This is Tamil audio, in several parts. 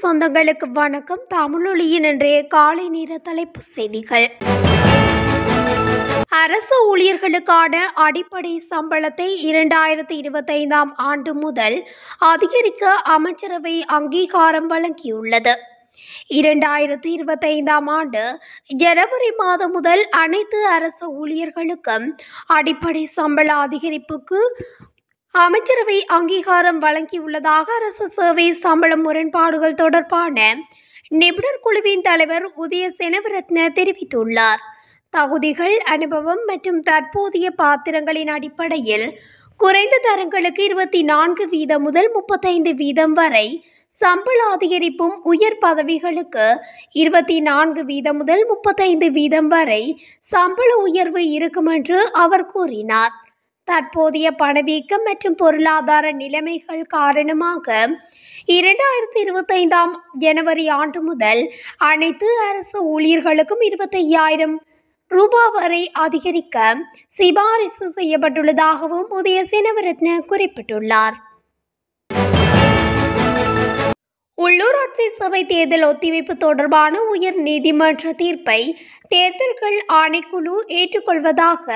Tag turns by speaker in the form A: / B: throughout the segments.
A: சொந்தங்களுக்கு வணக்கம் தமிழொலியின் இன்றைய காலை நேர தலைப்பு செய்திகள் அரசு ஊழியர்களுக்கான அடிப்படை சம்பளத்தை இரண்டாயிரத்தி இருபத்தைந்தாம் ஆண்டு முதல் அதிகரிக்க அமைச்சரவை அங்கீகாரம் வழங்கியுள்ளது இரண்டாயிரத்தி இருபத்தைந்தாம் ஆண்டு ஜனவரி மாதம் முதல் அனைத்து அரசு ஊழியர்களுக்கும் அடிப்படை சம்பள அதிகரிப்புக்கு அமைச்சரவை அங்கீகாரம் வழங்கியுள்ளதாக அரசு சேவை சம்பள முரண்பாடுகள் தொடர்பான நிபுணர் குழுவின் தலைவர் உதய செனவரத்ன தெரிவித்துள்ளார் தகுதிகள் அனுபவம் மற்றும் தற்போதைய பாத்திரங்களின் அடிப்படையில் குறைந்த தரங்களுக்கு இருபத்தி நான்கு வீதம் முதல் முப்பத்தைந்து வீதம் வரை சம்பள அதிகரிப்பும் உயர் பதவிகளுக்கு இருபத்தி நான்கு வீதம் முதல் முப்பத்தைந்து வீதம் வரை சம்பள உயர்வு இருக்கும் என்று அவர் கூறினார் தற்போதைய பணவீக்கம் மற்றும் பொருளாதார நிலைமைகள் காரணமாக இரண்டாயிரத்தி இருபத்தைந்தாம் ஜனவரி ஆண்டு முதல் அனைத்து அரசு ஊழியர்களுக்கும் இருபத்தையாயிரம் ரூபாய் வரை அதிகரிக்க சிபாரிசு செய்யப்பட்டுள்ளதாகவும் புதிய சினவரத்ன குறிப்பிட்டுள்ளார் உள்ளூராட்சி சபை தேர்தல் ஒத்திவைப்பு தொடர்பான உயர் நீதிமன்ற தீர்ப்பை தேர்தல்கள் ஆணைக்குழு ஏற்றுக்கொள்வதாக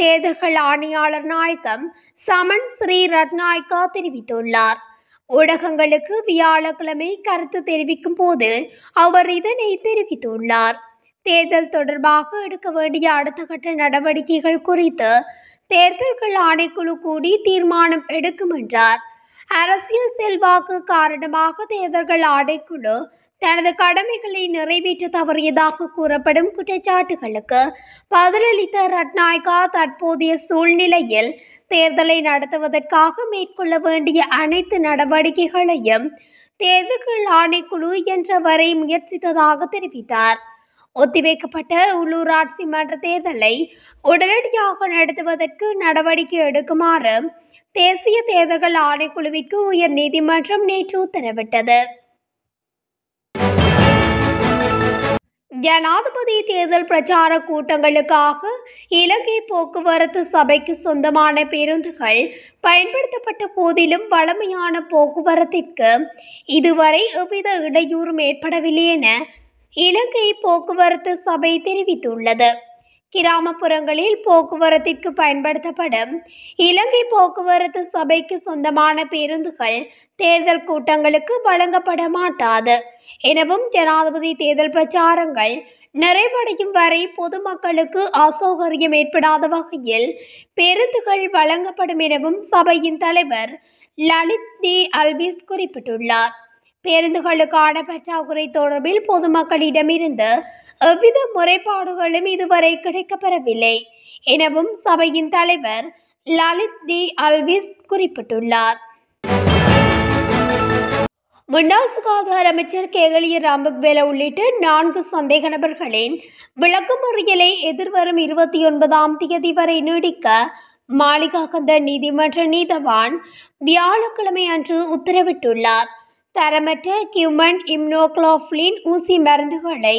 A: தேர்தல்கள் ஆணையாளர் நாயகம் சமன் ஸ்ரீ ரட்நாயக்கா தெரிவித்துள்ளார் ஊடகங்களுக்கு வியாழக்கிழமை கருத்து தெரிவிக்கும் போது அவர் இதனை தெரிவித்துள்ளார் தேர்தல் தொடர்பாக எடுக்க வேண்டிய அடுத்த கட்ட நடவடிக்கைகள் குறித்து தேர்தல்கள் ஆணைக்குழு கூடி தீர்மானம் எடுக்கும் என்றார் அரசியல் செல்வாக்கு காரணமாக தேர்தல்கள் ஆடைக்குழு தனது கடமைகளை நிறைவேற்ற தவறியதாக கூறப்படும் குற்றச்சாட்டுகளுக்கு பதிலளித்த ரட்நாயகா தற்போதைய சூழ்நிலையில் தேர்தலை நடத்துவதற்காக மேற்கொள்ள வேண்டிய அனைத்து நடவடிக்கைகளையும் தேர்தல்கள் ஆணைக்குழு என்ற வரை முயற்சித்ததாக தெரிவித்தார் ஒத்திவைக்கப்பட்ட உள்ளூராட்சி மன்ற தேர்தலை உடனடியாக நடத்துவதற்கு நடவடிக்கை எடுக்குமாறு தேசிய தேர்தல்கள் ஆணைக்குழுவிற்கு உயர் நீதிமன்றம் நேற்று உத்தரவிட்டது ஜனாதிபதி தேர்தல் பிரச்சார கூட்டங்களுக்காக இலங்கை போக்குவரத்து சபைக்கு சொந்தமான பேருந்துகள் பயன்படுத்தப்பட்ட போதிலும் வளமையான போக்குவரத்திற்கு இதுவரை எவ்வித இடையூறும் ஏற்படவில்லை என இலங்கை போக்குவரத்து சபை தெரிவித்துள்ளது கிராமப்புறங்களில் போக்குவரத்திற்கு பயன்படுத்தப்படும் இலங்கை போக்குவரத்து சபைக்கு சொந்தமான பேருந்துகள் தேர்தல் கூட்டங்களுக்கு வழங்கப்பட மாட்டாது எனவும் ஜனாதிபதி தேர்தல் பிரச்சாரங்கள் நிறைவடையும் வரை பொதுமக்களுக்கு அசௌகரியம் ஏற்படாத வகையில் பேருந்துகள் வழங்கப்படும் எனவும் சபையின் தலைவர் லலித் தி அல்விஸ் குறிப்பிட்டுள்ளார் பேருந்துகளுக்கான பற்றாக்குறை தொடர்பில் பொதுமக்களிடமிருந்து எவ்வித முறைப்பாடுகளும் இதுவரை கிடைக்கப்பெறவில்லை எனவும் சபையின் தலைவர் லலித் தி அல்விஸ் குறிப்பிட்டுள்ளார் முன்னாள் சுகாதார அமைச்சர் கேகலிய ராம்பக்வேல உள்ளிட்ட நான்கு சந்தேக நபர்களின் முறையலை எதிர்வரும் இருபத்தி ஒன்பதாம் தேதி வரை நீடிக்க மாளிகாகந்த நீதிமன்ற நீதவான் வியாழக்கிழமை அன்று உத்தரவிட்டுள்ளார் தரமற்ற கியூமன் இம்னோக்ளோஃப்ளின் ஊசி மருந்துகளை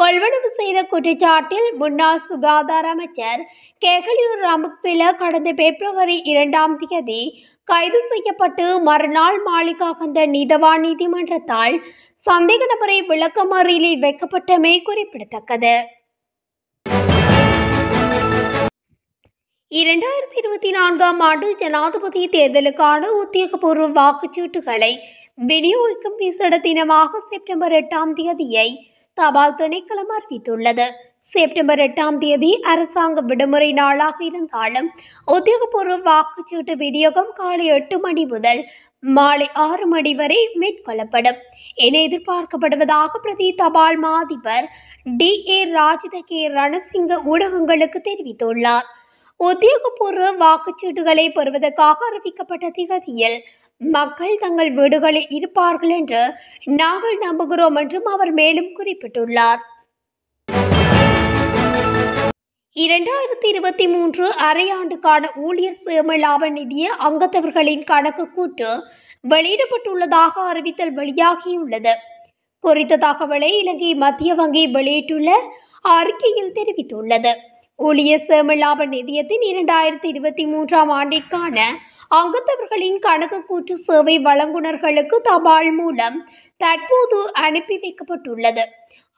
A: கொள்வனவு செய்த குற்றச்சாட்டில் முன்னாள் சுகாதார அமைச்சர் கேகலியூர் ரமுக்பில கடந்த பிப்ரவரி இரண்டாம் தேதி கைது செய்யப்பட்டு மறுநாள் மாளிகாகந்த நீதவா நீதிமன்றத்தால் சந்தேக நபரை விளக்கமறியலில் வைக்கப்பட்டமை குறிப்பிடத்தக்கது இரண்டாயிரத்தி இருபத்தி நான்காம் ஆண்டு ஜனாதிபதி தேர்தலுக்கான உத்தியோகபூர்வ வாக்குச்சீட்டுகளை விநியோகிக்கும் விசேட தினமாக செப்டம்பர் எட்டாம் தேதியை தபால் திணைக்களம் அறிவித்துள்ளது செப்டம்பர் எட்டாம் தேதி அரசாங்க விடுமுறை நாளாக இருந்தாலும் உத்தியோகபூர்வ வாக்குச்சீட்டு விநியோகம் காலை எட்டு மணி முதல் மாலை ஆறு மணி வரை மேற்கொள்ளப்படும் என எதிர்பார்க்கப்படுவதாக பிரதி தபால் மாதிபர் D A Rajitha K Ranasinghe ஊடகங்களுக்கு தெரிவித்துள்ளார் உத்தியோகபூர்வ வாக்குச்சீட்டுகளை பெறுவதற்காக அறிவிக்கப்பட்ட திகதியில் மக்கள் தங்கள் வீடுகளில் இருப்பார்கள் என்று நாங்கள் நம்புகிறோம் என்றும் அவர் மேலும் குறிப்பிட்டுள்ளார் இரண்டாயிரத்தி இருபத்தி மூன்று அரையாண்டுக்கான ஊழியர் சேமலாப நிதிய அங்கத்தவர்களின் கணக்கு கூட்டு வெளியிடப்பட்டுள்ளதாக அறிவித்தல் வெளியாகியுள்ளது குறித்த தகவலை இலங்கை மத்திய வங்கி வெளியிட்டுள்ள அறிக்கையில் தெரிவித்துள்ளது ஊழியர் சேமலாப நிதியத்தின் இரண்டாயிரத்தி இருபத்தி மூன்றாம் ஆண்டிற்கான அங்கத்தவர்களின் கணக்கு கூற்று சேவை வழங்குனர்களுக்கு தபால் மூலம் தற்போது அனுப்பி வைக்கப்பட்டுள்ளது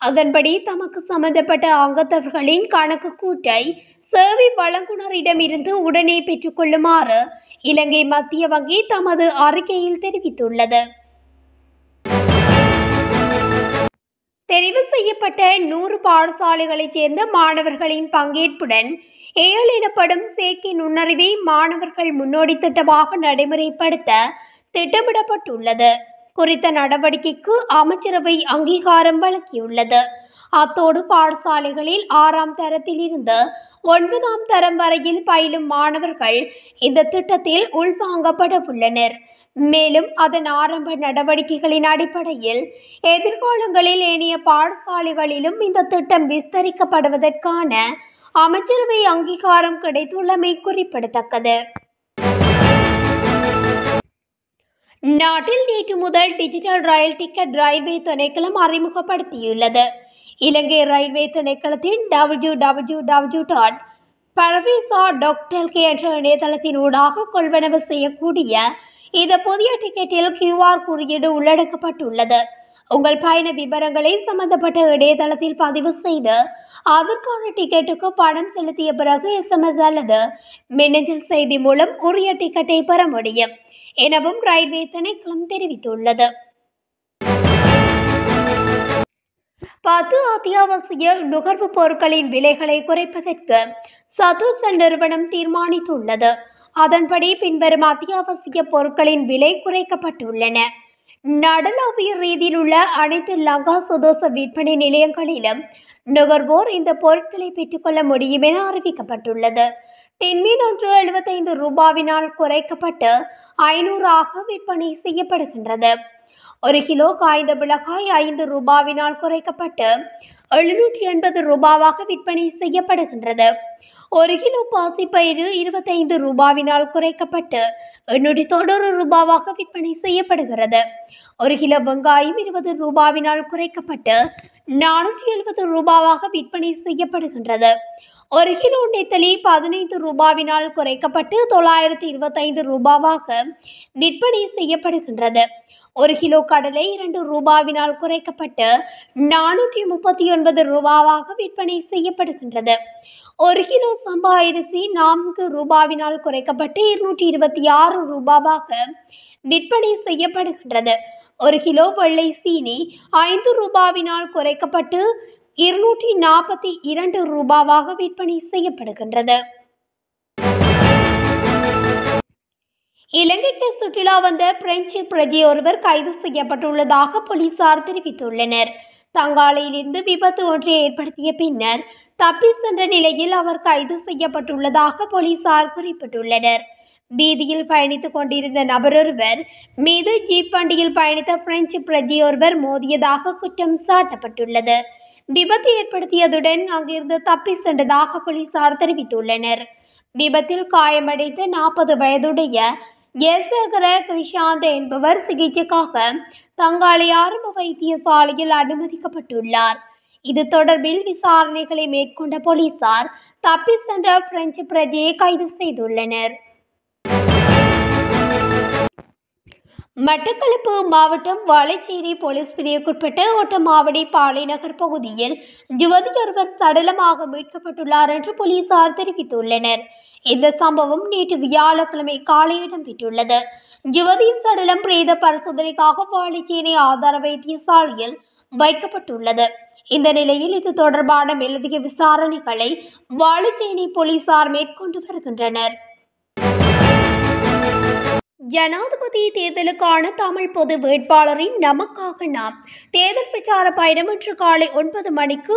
A: அதன்படி தமக்கு சம்பந்தப்பட்ட அங்கத்தவர்களின் கணக்கு கூற்றை சேவை வழங்குனரிடமிருந்து உடனே பெற்றுக்கொள்ளுமாறு இலங்கை மத்திய வங்கி தமது அறிக்கையில் தெரிவித்துள்ளது தெரிவு செய்யப்பட்ட நூறு பாடசாலைகளைச் சேர்ந்த மாணவர்களின் பங்கேற்புடன் ஏல் எனப்படும் சேர்க்கை நுண்ணறிவை மாணவர்கள் முன்னோடி திட்டமாக நடைமுறைப்படுத்த திட்டமிடப்பட்டுள்ளது குறித்த நடவடிக்கைக்கு அமைச்சரவை அங்கீகாரம் வழங்கியுள்ளது அத்தோடு பாடசாலைகளில் ஆறாம் தரத்திலிருந்து ஒன்பதாம் தரம் வரையில் பயிலும் மாணவர்கள் இந்த திட்டத்தில் உள்வாங்கப்பட உள்ளனர் மேலும் அதன் ஆரம்ப நடவடிக்கைகளின் அடிப்படையில் எதிர்காலங்களில் ஏனைய பாடசாலைகளிலும் இந்த திட்டம் விஸ்தரிக்கப்படுவதற்கான அமைச்சரவை அங்கீகாரம் கிடைத்துள்ளமை குறிப்பிடத்தக்கது நாட்டில் நேற்று முதல் டிஜிட்டல் ரயில் டிக்கெட் ரயில்வே திணைக்களம் அறிமுகப்படுத்தியுள்ளது இலங்கை ரயில்வே திணைக்களத்தின் டபிள்யூ டபிள்யூ டபிள்யூ டாட் பரவிசா டாக்டர் கே என்ற இணையதளத்தின் ஊடாக கொள்வனவு செய்யக்கூடிய இந்த புதிய டிக்கெட்டில் கியூஆர் குறியீடு உள்ளடக்கப்பட்டுள்ளது உங்கள் பயண விவரங்களை சம்பந்தப்பட்ட இணையதளத்தில் பதிவு செய்து அதற்கான டிக்கெட்டுக்கு பணம் செலுத்திய பிறகு எஸ்எம்எஸ் அல்லது மின்னஞ்சல் செய்தி மூலம் உரிய டிக்கெட்டை பெற முடியும் எனவும் ரயில்வே திணைக்களம் தெரிவித்துள்ளது பத்து அத்தியாவசிய நுகர்வுப் பொருட்களின் விலைகளை குறைப்பதற்கு சதோச நிறுவனம் தீர்மானித்துள்ளது அதன்படி பின்வரும் அத்தியாவசிய பொருட்களின் விலை குறைக்கப்பட்டுள்ளன நடனோவிய ரீதியில் உள்ள அனைத்து லங்கா சுதோச விற்பனை நிலையங்களிலும் நுகர்வோர் இந்த பொருட்களை பெற்றுக்கொள்ள முடியும் என அறிவிக்கப்பட்டுள்ளது தென்மீன் ஒன்று எழுபத்தைந்து ரூபாவினால் குறைக்கப்பட்டு ஐநூறாக விற்பனை செய்யப்படுகின்றது ஒரு கிலோ காய்ந்த மிளகாய் ஐந்து ரூபாவினால் குறைக்கப்பட்டு எழுநூற்றி எண்பது ரூபாவாக விற்பனை செய்யப்படுகின்றது ஒரு கிலோ பாசிப்பயிறு இருபத்தைந்து ரூபாவினால் குறைக்கப்பட்டு எண்ணூற்றி தொண்ணூறு ரூபாவாக விற்பனை செய்யப்படுகிறது ஒரு கிலோ வெங்காயம் இருபது ரூபாவினால் குறைக்கப்பட்டு நானூற்றி எழுபது ரூபாவாக விற்பனை செய்யப்படுகின்றது ஒரு கிலோ நெத்தலி பதினைந்து ரூபாவினால் குறைக்கப்பட்டு தொள்ளாயிரத்தி இருபத்தைந்து ரூபாவாக விற்பனை செய்யப்படுகின்றது ஒரு கிலோ கடலை இரண்டு ரூபாவினால் குறைக்கப்பட்டு நானூற்றி முப்பத்தி ஒன்பது ரூபாவாக விற்பனை செய்யப்படுகின்றது ஒரு கிலோ சம்பா அரிசி நான்கு ரூபாவினால் குறைக்கப்பட்டு இருநூற்றி இருபத்தி ஆறு ரூபாவாக விற்பனை செய்யப்படுகின்றது ஒரு கிலோ வெள்ளை சீனி ஐந்து ரூபாவினால் குறைக்கப்பட்டு இருநூற்றி நாற்பத்தி இரண்டு ரூபாவாக விற்பனை செய்யப்படுகின்றது இலங்கைக்கு சுற்றுலா வந்த பிரெஞ்சு பிரஜை ஒருவர் கைது செய்யப்பட்டுள்ளதாக போலீசார் தெரிவித்துள்ளனர் தங்காலையிலிருந்து விபத்து ஒன்றை ஏற்படுத்திய பின்னர் தப்பி சென்ற நிலையில் அவர் கைது செய்யப்பட்டுள்ளதாக போலீசார் குறிப்பிட்டுள்ளனர் வீதியில் பயணித்துக் கொண்டிருந்த நபரொருவர் மீது ஜீப் வண்டியில் பயணித்த பிரெஞ்சு பிரஜையொருவர் மோதியதாக குற்றம் சாட்டப்பட்டுள்ளது விபத்து ஏற்படுத்தியதுடன் அங்கிருந்து தப்பி சென்றதாக போலீசார் தெரிவித்துள்ளனர் விபத்தில் காயமடைந்த நாற்பது வயதுடைய எசகர கிருஷாந்த் என்பவர் சிகிச்சைக்காக தங்காளி ஆரம்ப வைத்தியசாலையில் அனுமதிக்கப்பட்டுள்ளார் இது தொடர்பில் விசாரணைகளை மேற்கொண்ட போலீசார் தப்பி சென்ற பிரெஞ்சு பிரஜையை கைது செய்துள்ளனர் மட்டக்களப்பு மாவட்டம் வாழைச்சேரி போலீஸ் பிரிவுக்குட்பட்ட ஓட்டமாவடி பாலைநகர் பகுதியில் யுவதி ஒருவர் சடலமாக மீட்கப்பட்டுள்ளார் என்று போலீசார் தெரிவித்துள்ளனர் இந்த சம்பவம் நேற்று வியாழக்கிழமை காலை இடம்பெற்றுள்ளது யுவதியின் சடலம் பிரேத பரிசோதனைக்காக வாழைச்சேரி ஆதார வைத்தியசாலையில் வைக்கப்பட்டுள்ளது இந்த நிலையில் இது தொடர்பான மேலதிக விசாரணைகளை வாழைச்சேரி போலீசார் மேற்கொண்டு வருகின்றனர் ஜனாதிபதி தேர்தலுக்கான தமிழ் பொது வேட்பாளரின் நமக்காக நாம் தேர்தல் பிரச்சார பயணம் இன்று காலை ஒன்பது மணிக்கு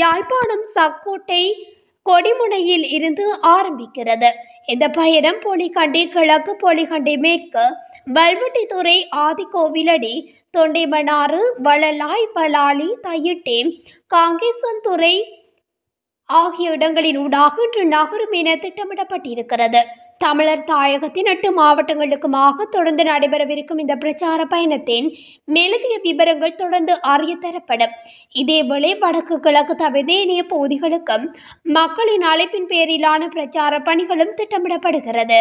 A: யாழ்ப்பாணம் சக்கோட்டை கொடிமுனையில் இருந்து ஆரம்பிக்கிறது இந்த பயணம் பொலிகண்டி கிழக்கு பொலிகண்டி மேற்கு வல்வெட்டித்துறை ஆதிக்கோவிலடி தொண்டைமணாறு வளலாய் பலாளி தையிட்டே காங்கேசன்துறை ஆகிய இடங்களின் ஊடாக இன்று நகரும் என திட்டமிடப்பட்டிருக்கிறது தமிழர் தாயகத்தின் எட்டு மாவட்டங்களுக்குமாக தொடர்ந்து நடைபெறவிருக்கும் இந்த பிரச்சார பயணத்தின் மேலதிக விவரங்கள் தொடர்ந்து அறிய தரப்படும் இதேவேளை வடக்கு கிழக்கு தவிதேனிய பகுதிகளுக்கும் மக்களின் அழைப்பின் பேரிலான பிரச்சார பணிகளும் திட்டமிடப்படுகிறது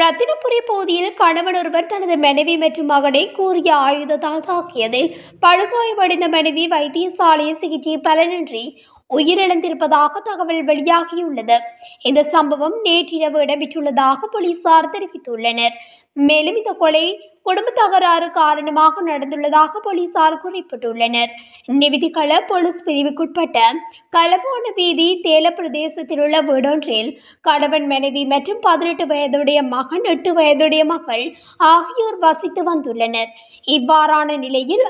A: ரத்தினபுரி பகுதியில் கணவன் ஒருவர் தனது மனைவி மற்றும் மகனை கூறிய ஆயுதத்தால் தாக்கியதில் படுகாயமடைந்த மனைவி வைத்தியசாலையில் சிகிச்சை பலனின்றி உயிரிழந்திருப்பதாக தகவல் வெளியாகியுள்ளது இந்த சம்பவம் நேற்றிரவு இடம்பெற்றுள்ளதாக போலீசார் தெரிவித்துள்ளனர் மேலும் இந்த கொலை குடும்ப தகராறு காரணமாக நடந்துள்ளதாக போலீசார் குறிப்பிட்டுள்ளனர் நிவிதிகள போலீஸ் பிரிவுக்குட்பட்ட கலவோன வீதி தேல பிரதேசத்தில் உள்ள வீடொன்றில் கணவன் மனைவி மற்றும் பதினெட்டு வயதுடைய மகன் எட்டு வயதுடைய மகள் ஆகியோர் வசித்து வந்துள்ளனர் இவ்வாறான நிலையில்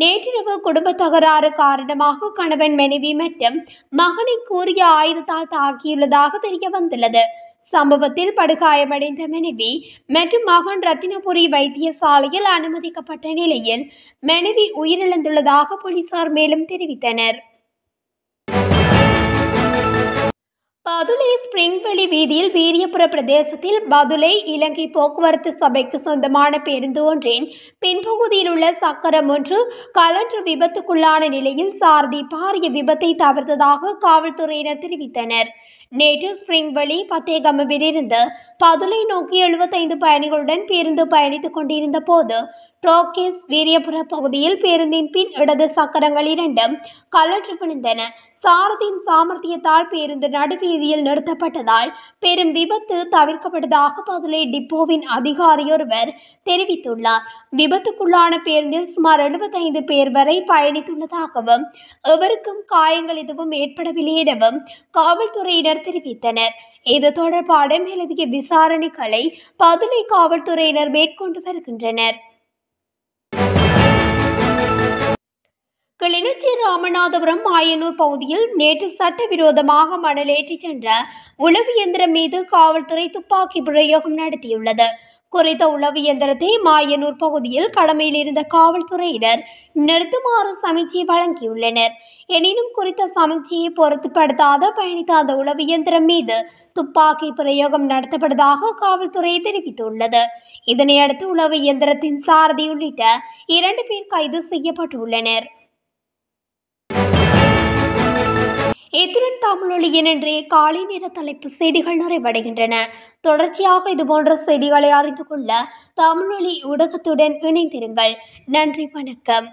A: நேற்றிரவு குடும்ப தகராறு காரணமாக கணவன் மனைவி மற்றும் மகனை கூறிய ஆயுதத்தால் தாக்கியுள்ளதாக தெரிய வந்துள்ளது சம்பவத்தில் படுகாயமடைந்த மனைவி மற்றும் மகன் ரத்தினபுரி வைத்தியசாலையில் அனுமதிக்கப்பட்ட நிலையில் மனைவி உயிரிழந்துள்ளதாக போலீசார் மேலும் தெரிவித்தனர் பதுளை ஸ்பிரிங்வெளி வீதியில் வீரியபுர பிரதேசத்தில் பதுளை இலங்கை போக்குவரத்து சபைக்கு சொந்தமான பேருந்து ஒன்றின் பின்பகுதியில் உள்ள சக்கரம் ஒன்று கலன்று விபத்துக்குள்ளான நிலையில் சாரதி பாரிய விபத்தை தவிர்த்ததாக காவல்துறையினர் தெரிவித்தனர் நேற்று ஸ்பிரிங்வெளி பத்தேகமவிலிருந்து பதுளை நோக்கி எழுபத்தைந்து பயணிகளுடன் பேருந்து பயணித்துக் கொண்டிருந்த போது ட்ரோக்கிஸ் வீரியபுர பகுதியில் பேருந்தின் பின் இடது சக்கரங்கள் இரண்டும் கலற்று விழுந்தன சாரதியின் சாமர்த்தியத்தால் பேருந்து நடுவீதியில் நிறுத்தப்பட்டதால் பெரும் விபத்து தவிர்க்கப்பட்டதாக பதிலே டிப்போவின் அதிகாரி ஒருவர் தெரிவித்துள்ளார் விபத்துக்குள்ளான பேருந்தில் சுமார் எழுபத்தைந்து பேர் வரை பயணித்துள்ளதாகவும் எவருக்கும் காயங்கள் எதுவும் ஏற்படவில்லை எனவும் காவல்துறையினர் தெரிவித்தனர் இது தொடர்பாக மேலதிக விசாரணைகளை பதுளை காவல்துறையினர் மேற்கொண்டு வருகின்றனர் கிளிநொச்சி ராமநாதபுரம் ஆயனூர் பகுதியில் நேற்று சட்டவிரோதமாக மணலேற்றி சென்ற உளவு இயந்திரம் மீது காவல்துறை துப்பாக்கி பிரயோகம் நடத்தியுள்ளது குறித்த உளவு இயந்திரத்தை மாயனூர் பகுதியில் கடமையில் இருந்த காவல்துறையினர் நிறுத்துமாறு சமீட்சை வழங்கியுள்ளனர் எனினும் குறித்த சமீட்சையை பொருத்துப்படுத்தாத பயணித்த அந்த உளவு இயந்திரம் மீது துப்பாக்கி பிரயோகம் நடத்தப்பட்டதாக காவல்துறை தெரிவித்துள்ளது இதனையடுத்து உளவு இயந்திரத்தின் சாரதி உள்ளிட்ட இரண்டு பேர் கைது செய்யப்பட்டுள்ளனர் இத்துடன் தமிழொலியின் இன்றைய காலை நேர தலைப்பு செய்திகள் நிறைவடைகின்றன தொடர்ச்சியாக இதுபோன்ற செய்திகளை அறிந்து கொள்ள தமிழொலி ஊடகத்துடன் இணைந்திருங்கள் நன்றி வணக்கம்